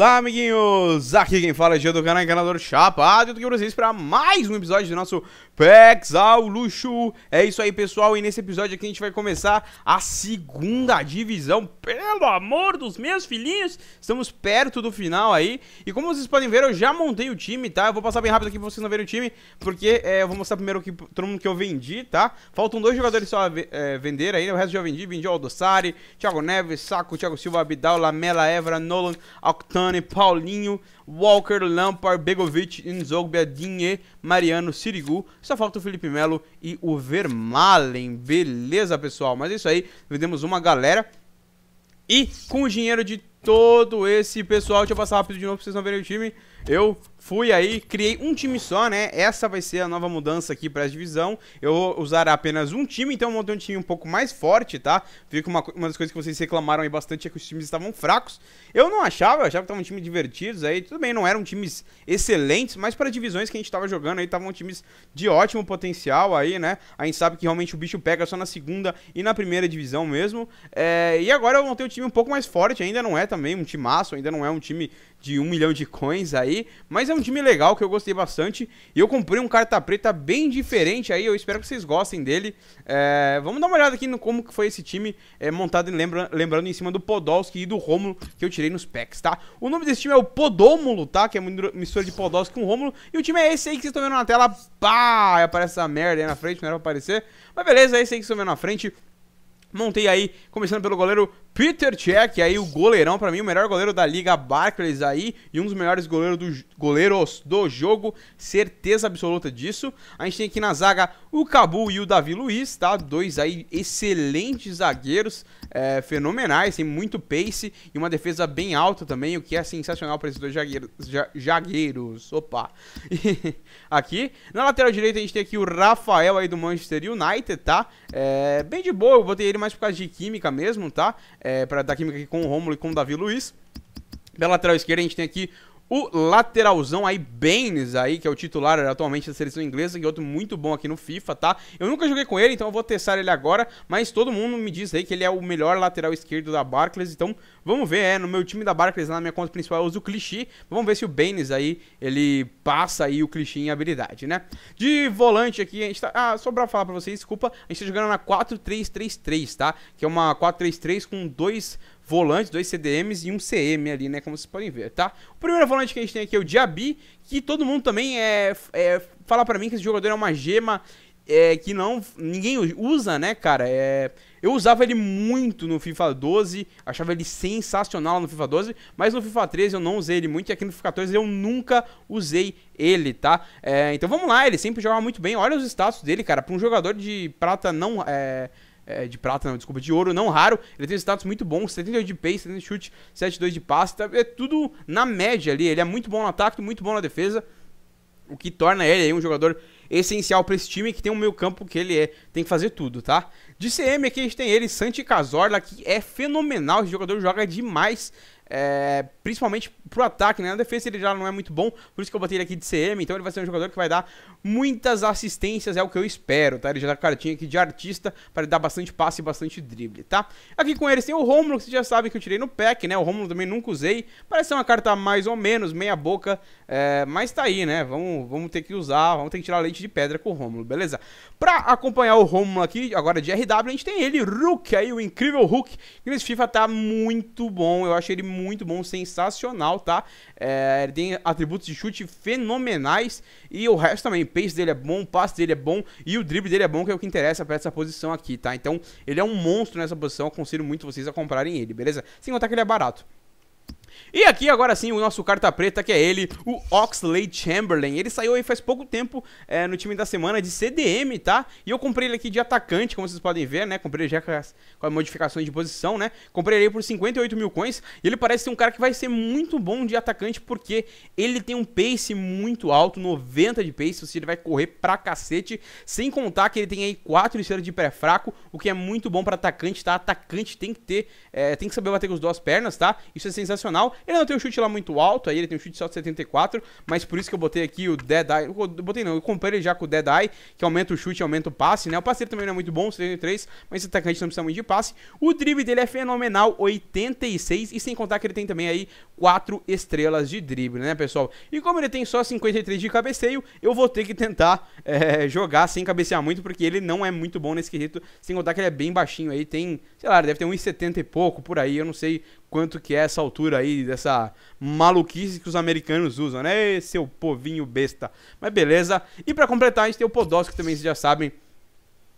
Olá, amiguinhos! Aqui quem fala é Gio do canal Encanador Chapado. Eu tô aqui pra vocês pra mais um episódio do nosso Packs ao Luxo. É isso aí, pessoal. E nesse episódio aqui a gente vai começar a segunda divisão. Pelo amor dos meus filhinhos! Estamos perto do final aí. E como vocês podem ver, eu já montei o time, tá? Eu vou passar bem rápido aqui pra vocês não verem o time, porque é, eu vou mostrar primeiro que, todo mundo que eu vendi, tá? Faltam dois jogadores só a é, vender aí, né? o resto já vendi. Vendi o Aldossari, Thiago Neves, Saco, Thiago Silva, Abidal, Lamela, Evra, Nolan, Octane. Paulinho, Walker, Lampard, Begovic, Nzogbia, Dinhe, Mariano, Sirigu. Só falta o Felipe Melo e o Vermalen. Beleza, pessoal? Mas é isso aí. Vendemos uma galera. E com o dinheiro de todo esse pessoal, deixa eu passar rápido de novo pra vocês não verem o time. Eu Fui aí, criei um time só, né? Essa vai ser a nova mudança aqui para a divisão. Eu vou usar apenas um time, então eu montei um time um pouco mais forte, tá? Vi que uma, uma das coisas que vocês reclamaram aí bastante é que os times estavam fracos. Eu não achava, eu achava que estavam times divertidos aí. Tudo bem, não eram times excelentes, mas para divisões que a gente tava jogando aí, estavam times de ótimo potencial aí, né? A gente sabe que realmente o bicho pega só na segunda e na primeira divisão mesmo. É, e agora eu montei um time um pouco mais forte, ainda não é também um timaço, ainda não é um time de um milhão de coins aí, mas é um time legal que eu gostei bastante. E eu comprei um carta preta bem diferente aí. Eu espero que vocês gostem dele. É, vamos dar uma olhada aqui no como que foi esse time é, montado, lembra, lembrando, em cima do Podolski e do Rômulo que eu tirei nos packs, tá? O nome desse time é o Podômulo, tá? Que é uma mistura de Podolski com Rômulo. E o time é esse aí que vocês estão vendo na tela. Pá! Aparece essa merda aí na frente, não era pra aparecer. Mas beleza, é esse aí que vocês estão vendo na frente. Montei aí, começando pelo goleiro Peter Cech, aí o goleirão, para mim, o melhor goleiro da Liga Barclays aí, e um dos melhores goleiro do, goleiros do jogo, certeza absoluta disso. A gente tem aqui na zaga o Cabu e o Davi Luiz, tá? Dois aí excelentes zagueiros, é, fenomenais, tem muito pace e uma defesa bem alta também, o que é sensacional para esses dois jagueiros. jagueiros opa! E aqui, na lateral direita a gente tem aqui o Rafael aí do Manchester United, tá? É, bem de boa, eu botei ele mais por causa de química mesmo, tá? É, para dar química aqui com o Romulo e com o Davi Luiz. Pela lateral esquerda a gente tem aqui o lateralzão aí, Baines, aí, que é o titular atualmente da seleção inglesa, que é outro muito bom aqui no FIFA, tá? Eu nunca joguei com ele, então eu vou testar ele agora, mas todo mundo me diz aí que ele é o melhor lateral esquerdo da Barclays, então vamos ver, é, no meu time da Barclays, na minha conta principal, eu uso o clichê, vamos ver se o Baines aí, ele passa aí o clichê em habilidade, né? De volante aqui, a gente tá, ah, só pra falar pra vocês, desculpa, a gente tá jogando na 4-3-3-3, tá? Que é uma 4-3-3 com dois volante dois CDMs e um CM ali, né? Como vocês podem ver, tá? O primeiro volante que a gente tem aqui é o Diaby, que todo mundo também é, é fala para mim que esse jogador é uma gema é, que não ninguém usa, né, cara? É, eu usava ele muito no FIFA 12, achava ele sensacional no FIFA 12, mas no FIFA 13 eu não usei ele muito e aqui no FIFA 14 eu nunca usei ele, tá? É, então vamos lá, ele sempre joga muito bem. Olha os status dele, cara, para um jogador de prata não é, é, de prata, não, desculpa, de ouro, não raro. Ele tem status muito bom, 78 de pace, 70 de chute, 72 de passe, tá, é tudo na média ali. Ele é muito bom no ataque, muito bom na defesa, o que torna ele aí, um jogador essencial para esse time que tem um meio campo que ele é, tem que fazer tudo, tá? De CM aqui a gente tem ele, Santi Cazorla, que é fenomenal, esse jogador joga demais, é, principalmente pro ataque, né? Na defesa ele já não é muito bom, por isso que eu botei ele aqui de CM, então ele vai ser um jogador que vai dar muitas assistências, é o que eu espero, tá? Ele já dá cartinha aqui de artista para dar bastante passe e bastante drible, tá? Aqui com eles tem o Romulo, que você já sabe que eu tirei no pack, né? O Romulo também nunca usei, parece ser uma carta mais ou menos, meia boca, é, mas tá aí, né? Vamos, vamos ter que usar, vamos ter que tirar leite de pedra com o Romulo, beleza? Pra acompanhar o Romulo aqui, agora de RW, a gente tem ele, Hulk, aí o incrível Hulk, que nesse FIFA tá muito bom, eu acho ele muito bom, sensacional, tá? É, ele tem atributos de chute fenomenais e o resto também, o pace dele é bom, o passe dele é bom e o drible dele é bom, que é o que interessa pra essa posição aqui, tá? Então, ele é um monstro nessa posição, eu aconselho muito vocês a comprarem ele, beleza? Sem contar que ele é barato. E aqui agora sim o nosso carta preta, que é ele, o Oxley Chamberlain. Ele saiu aí faz pouco tempo é, no time da semana de CDM, tá? E eu comprei ele aqui de atacante, como vocês podem ver, né? Comprei ele já com as, com as modificações de posição, né? Comprei ele por 58 mil coins. E ele parece ser um cara que vai ser muito bom de atacante, porque ele tem um pace muito alto, 90 de pace, ou seja, ele vai correr pra cacete. Sem contar que ele tem aí 4 estrelas de pré fraco, o que é muito bom pra atacante, tá? Atacante tem que ter, é, tem que saber bater com as duas pernas, tá? Isso é sensacional. Ele não tem um chute lá muito alto, aí ele tem um chute só de 74, mas por isso que eu botei aqui o Dead Eye. Eu botei não, eu comprei ele já com o Dead Eye, que aumenta o chute e aumenta o passe, né? O passe também não é muito bom, 73, mas esse atacante não precisa muito de passe. O drible dele é fenomenal, 86, e sem contar que ele tem também aí 4 estrelas de drible, né, pessoal? E como ele tem só 53 de cabeceio, eu vou ter que tentar é, jogar sem cabecear muito, porque ele não é muito bom nesse quesito, sem contar que ele é bem baixinho aí, tem, sei lá, deve ter 1,70 e pouco por aí, eu não sei quanto que é essa altura aí, dessa maluquice que os americanos usam, né? seu povinho besta. Mas beleza. E para completar, a gente tem o Podolski também, vocês já sabem.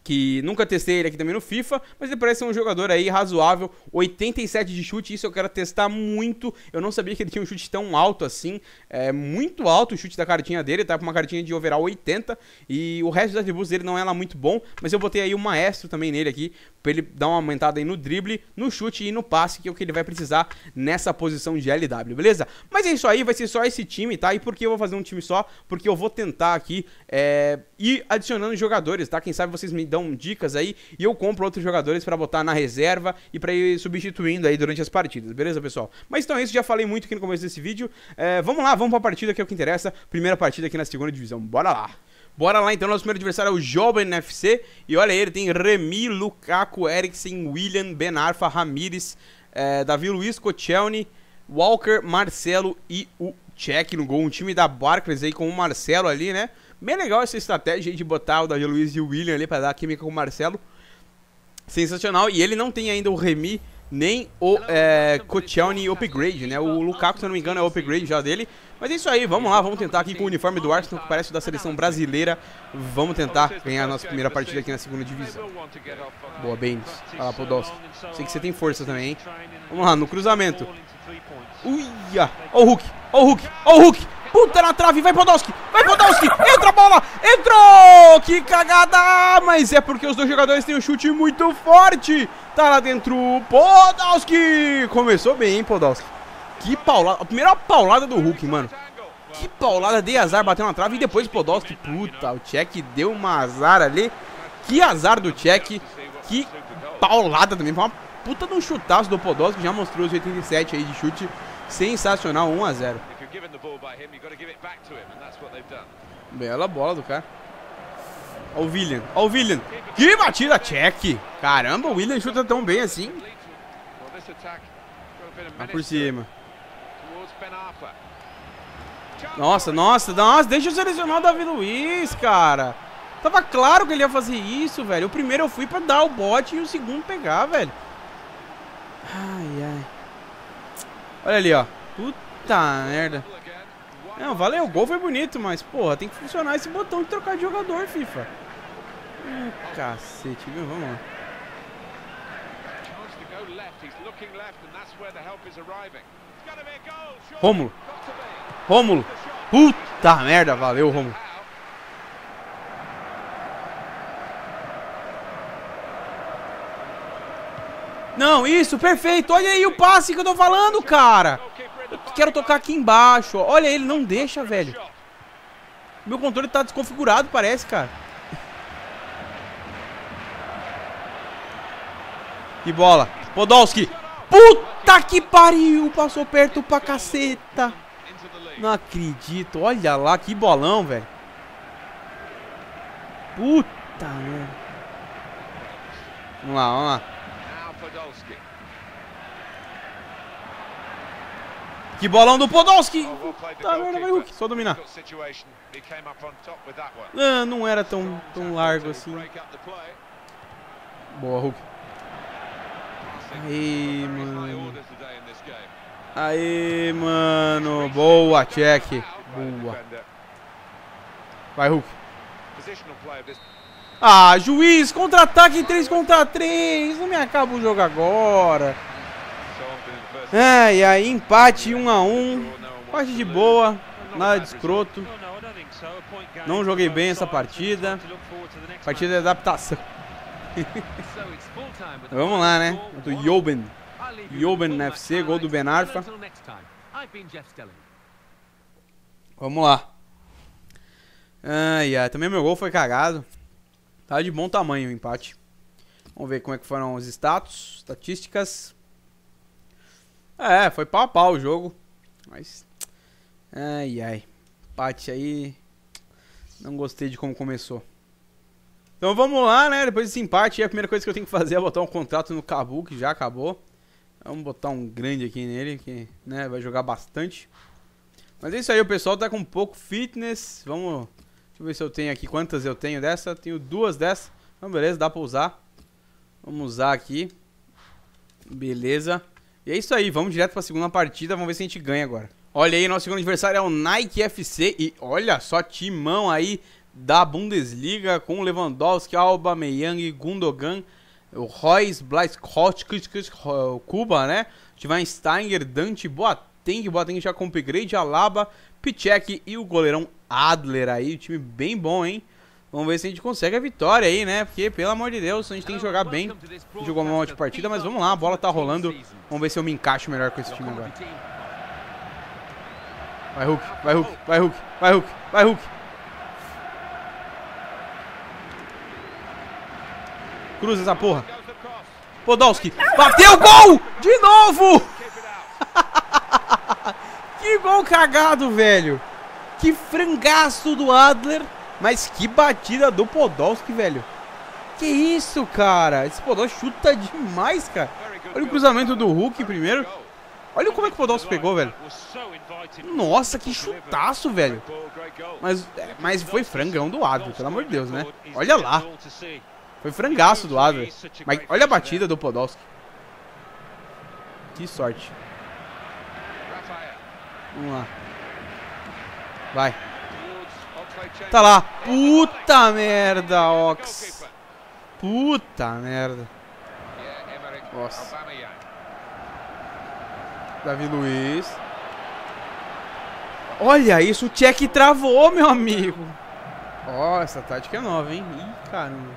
Que nunca testei ele aqui também no FIFA, mas ele parece ser um jogador aí razoável. 87 de chute, isso eu quero testar muito. Eu não sabia que ele tinha um chute tão alto assim. É muito alto o chute da cartinha dele, tá? Com uma cartinha de overall 80. E o resto dos atributos dele não é lá muito bom. Mas eu botei aí o maestro também nele aqui, pra ele dar uma aumentada aí no drible, no chute e no passe, que é o que ele vai precisar nessa posição de LW, beleza? Mas é isso aí, vai ser só esse time, tá? E por que eu vou fazer um time só? Porque eu vou tentar aqui é, ir adicionando jogadores, tá? Quem sabe vocês me dão dicas aí e eu compro outros jogadores para botar na reserva e para ir substituindo aí durante as partidas, beleza, pessoal? Mas então é isso, já falei muito aqui no começo desse vídeo. É, vamos lá, vamos pra partida que é o que interessa. Primeira partida aqui na segunda divisão, bora lá! Bora lá então, nosso primeiro adversário é o Joba NFC E olha aí, ele tem Remy, Lukaku, Eriksen, William, Benarfa, Ramires, é, eh, Davi Luiz, Cocelni, Walker, Marcelo e o Check no gol. Um time da Barclays aí com o Marcelo ali, né? Bem legal essa estratégia de botar o Davi Luiz e o William ali para dar química com o Marcelo. Sensacional. E ele não tem ainda o Remy nem o é, Kochelny upgrade, né? O Lukaku, se eu não me engano, é upgrade já dele. Mas é isso aí, vamos lá, vamos tentar aqui com o uniforme do Arsenal, que parece da seleção brasileira. Vamos tentar ganhar a nossa primeira partida aqui na segunda divisão. Boa, Baines. Olha lá, Podolski. Sei que você tem força também, hein? Vamos lá, no cruzamento. Uia! o Hulk! Olha o Hulk! Olha o Hulk! Puta na trave, vai Podolski, vai Podolski, entra a bola, entrou! Que cagada! Mas é porque os dois jogadores têm um chute muito forte. Tá lá dentro Podolski. Começou bem, hein, Podolski. Que paulada, a primeira paulada do Hulk, mano. Que paulada de azar, bateu na trave e depois Podolski. Puta, o Tchek deu uma azar ali. Que azar do Tchek. Que paulada também, foi uma puta de um chutaço do Podolski, já mostrou os 87 aí de chute. Sensacional, 1 a 0 Bela bola do cara. Olha o William. Olha o William. Que batida, check. Caramba, o William chuta tão bem assim. Tá por cima. Nossa, nossa, nossa. Deixa eu selecionar o Davi Luiz, cara. Tava claro que ele ia fazer isso, velho. O primeiro eu fui pra dar o bote e o segundo pegar, velho. Ai, ai. Olha ali, ó. Puta. Eita merda. Não, valeu, o gol foi bonito, mas, porra, tem que funcionar esse botão de trocar de jogador, FIFA. Hum, cacete, viu? Vamos lá. Rômulo. Rômulo. Puta merda, valeu, Rômulo. Não, isso, perfeito. Olha aí o passe que eu tô falando, cara. Quero tocar aqui embaixo, ó. Olha, ele não deixa, velho. Meu controle tá desconfigurado, parece, cara. Que bola. Podolski. Puta que pariu. Passou perto pra caceta. Não acredito. Olha lá, que bolão, velho. Puta merda. Vamos lá, vamos lá. Que bolão do Podolski! Tá merda, vai Hulk. Só dominar. Ah, não era tão, tão largo assim. Boa, Hulk. Aê, mano. Aê, mano. Boa, check. Boa. Vai, Hulk. Ah, juiz, contra-ataque 3 contra 3. Não me acaba o jogo agora. É, e aí empate 1 um a 1 um, Parte de boa, nada de escroto. Não joguei bem essa partida. Partida de adaptação. Vamos lá, né? Do Yoben. Yoben FC, gol do Ben Arfa. Vamos lá. Ai, ai, também meu gol foi cagado. Tá de bom tamanho o empate. Vamos ver como é que foram os status, estatísticas. É, foi pau a pau o jogo. Mas. Ai, ai. Empate aí. Não gostei de como começou. Então vamos lá, né? Depois desse empate, a primeira coisa que eu tenho que fazer é botar um contrato no Cabu, que já acabou. Vamos botar um grande aqui nele, que né, vai jogar bastante. Mas é isso aí, o pessoal tá com pouco fitness. Vamos. Deixa eu ver se eu tenho aqui. Quantas eu tenho dessa? Tenho duas dessa. Então, beleza, dá pra usar. Vamos usar aqui. Beleza. E é isso aí, vamos direto para a segunda partida, vamos ver se a gente ganha agora. Olha aí, nosso segundo adversário é o Nike FC e olha só, timão aí da Bundesliga com Lewandowski, Alba, Meyang, Gundogan, o Blaise, Blas, Cuba, né? Schweinsteiger, Dante, Boateng, Boateng já com upgrade, Alaba, Pichek e o goleirão Adler aí, time bem bom, hein? Vamos ver se a gente consegue a vitória aí, né? Porque, pelo amor de Deus, a gente tem que jogar bem. Jogou uma ótima partida, mas vamos lá, a bola tá rolando. Vamos ver se eu me encaixo melhor com esse time agora. Vai Hulk, vai Hulk, vai Hulk, vai Hulk, vai Hulk. Cruza essa porra. Podolski, bateu, gol! De novo! que gol cagado, velho. Que frangaço do Adler. Mas que batida do Podolski, velho. Que isso, cara. Esse Podolski chuta demais, cara. Olha o cruzamento do Hulk primeiro. Olha como é que o Podolski pegou, velho. Nossa, que chutaço, velho. Mas, é, mas foi frangão do Adler, pelo amor de Deus, né? Olha lá. Foi frangaço do Adler. Mas olha a batida do Podolski. Que sorte. Vamos lá. Vai. Tá lá. Puta merda, Ox. Puta merda. Nossa. Davi Luiz. Olha isso, o check travou, meu amigo. Ó, oh, essa tática é nova, hein? Ih, caramba.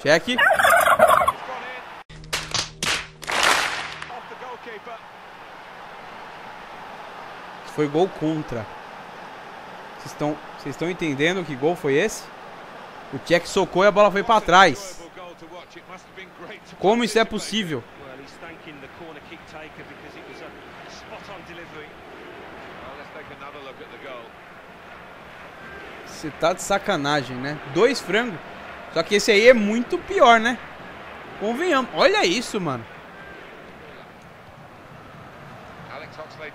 Check. Foi gol contra. Vocês estão, vocês estão entendendo que gol foi esse? O Czech socou e a bola foi para trás. Como isso é possível? Você tá de sacanagem, né? Dois frangos. Só que esse aí é muito pior, né? Convenhamos. Olha isso, mano.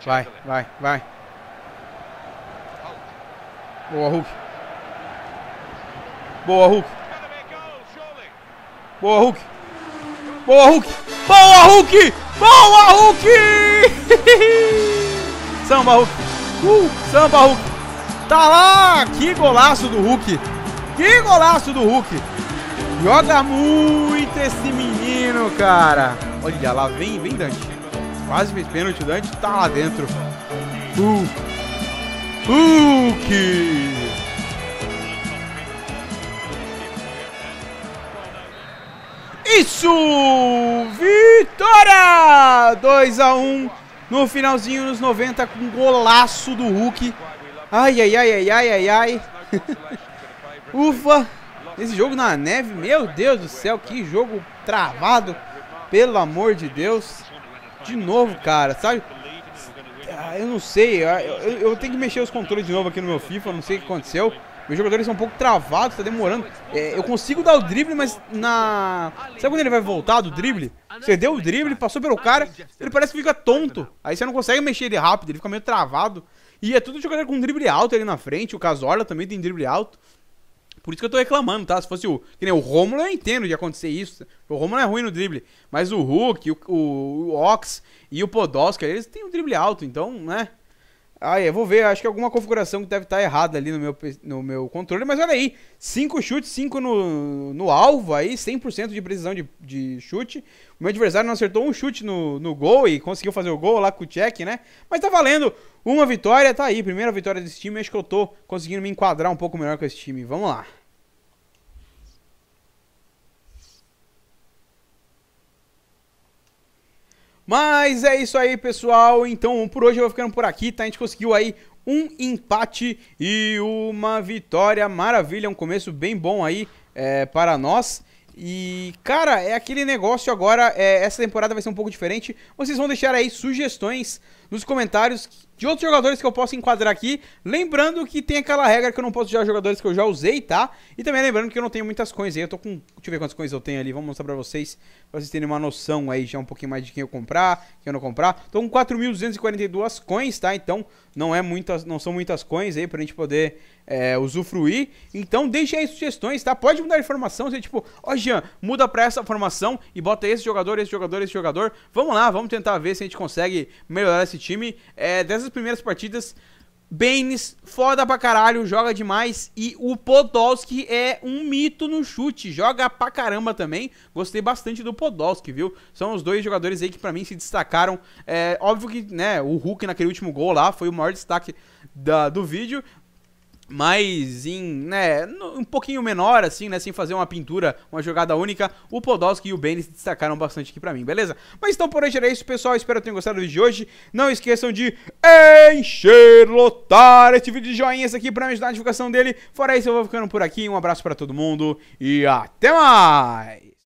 Vai, vai, vai. Boa, Hulk. Boa, Hulk. Boa, Hulk. Boa, Hulk. Boa, Hulk. Boa, Hulk. Samba, Hulk. Uh, samba, Hulk. Tá lá. Que golaço do Hulk. Que golaço do Hulk. Joga muito esse menino, cara. Olha lá, vem, vem Dante. Quase fez pênalti, o Dante tá lá dentro. Uh. Hulk! Isso! Vitória! 2 a 1 no finalzinho nos 90 com golaço do Hulk. Ai, ai, ai, ai, ai, ai, ai. Ufa! Esse jogo na neve, meu Deus do céu, que jogo travado. Pelo amor de Deus. De novo, cara, sabe? Ah, eu não sei, eu, eu, eu, tenho que mexer os controles de novo aqui no meu FIFA, não sei o que aconteceu. Meus jogadores são um pouco travados, tá demorando. É, eu consigo dar o drible, mas na... Sabe quando ele vai voltar do drible? Você deu o drible, passou pelo cara, ele parece que fica tonto. Aí você não consegue mexer ele rápido, ele fica meio travado. E é tudo jogador com drible alto ali na frente, o Casola também tem drible alto. Por isso que eu tô reclamando, tá? Se fosse o. Que nem o Romulo, eu entendo de acontecer isso. O Romulo é ruim no drible. Mas o Hulk, o, o, o Ox e o Podolski, eles têm um drible alto, então, né? Ah, é, vou ver, acho que alguma configuração que deve estar tá errada ali no meu, no meu controle, mas olha aí, 5 chutes, 5 no, no alvo aí, 100% de precisão de, de chute. O meu adversário não acertou um chute no, no gol e conseguiu fazer o gol lá com o check, né? Mas tá valendo, uma vitória, tá aí, primeira vitória desse time, acho que eu tô conseguindo me enquadrar um pouco melhor com esse time, vamos lá. Mas é isso aí, pessoal. Então, por hoje eu vou ficando por aqui, tá? A gente conseguiu aí um empate e uma vitória. Maravilha, um começo bem bom aí é, para nós. E, cara, é aquele negócio agora, é, essa temporada vai ser um pouco diferente. Vocês vão deixar aí sugestões nos comentários de outros jogadores que eu posso enquadrar aqui. Lembrando que tem aquela regra que eu não posso usar jogadores que eu já usei, tá? E também lembrando que eu não tenho muitas coins aí. Eu tô com... Deixa eu ver quantas coins eu tenho ali. Vamos mostrar pra vocês, pra vocês terem uma noção aí já um pouquinho mais de quem eu comprar, quem eu não comprar. Tô com 4.242 coins, tá? Então não, é muitas, não são muitas coins aí pra gente poder é, usufruir. Então deixem aí sugestões, tá? Pode mudar de formação, você tipo, ó oh, Jean, muda pra essa formação e bota esse jogador, esse jogador, esse jogador. Vamos lá, vamos tentar ver se a gente consegue melhorar esse time. É, dessas primeiras partidas. Baines, foda pra caralho, joga demais. E o Podolski é um mito no chute, joga pra caramba também. Gostei bastante do Podolski, viu? São os dois jogadores aí que para mim se destacaram. É óbvio que, né, o Hulk naquele último gol lá foi o maior destaque da, do vídeo mas em, né, um pouquinho menor, assim, né, sem fazer uma pintura, uma jogada única, o Podolski e o Benes destacaram bastante aqui pra mim, beleza? Mas então por hoje era isso, pessoal, espero que tenham gostado do vídeo de hoje, não esqueçam de encher, lotar esse vídeo de joinhas aqui pra me ajudar na divulgação dele, fora isso eu vou ficando por aqui, um abraço pra todo mundo e até mais!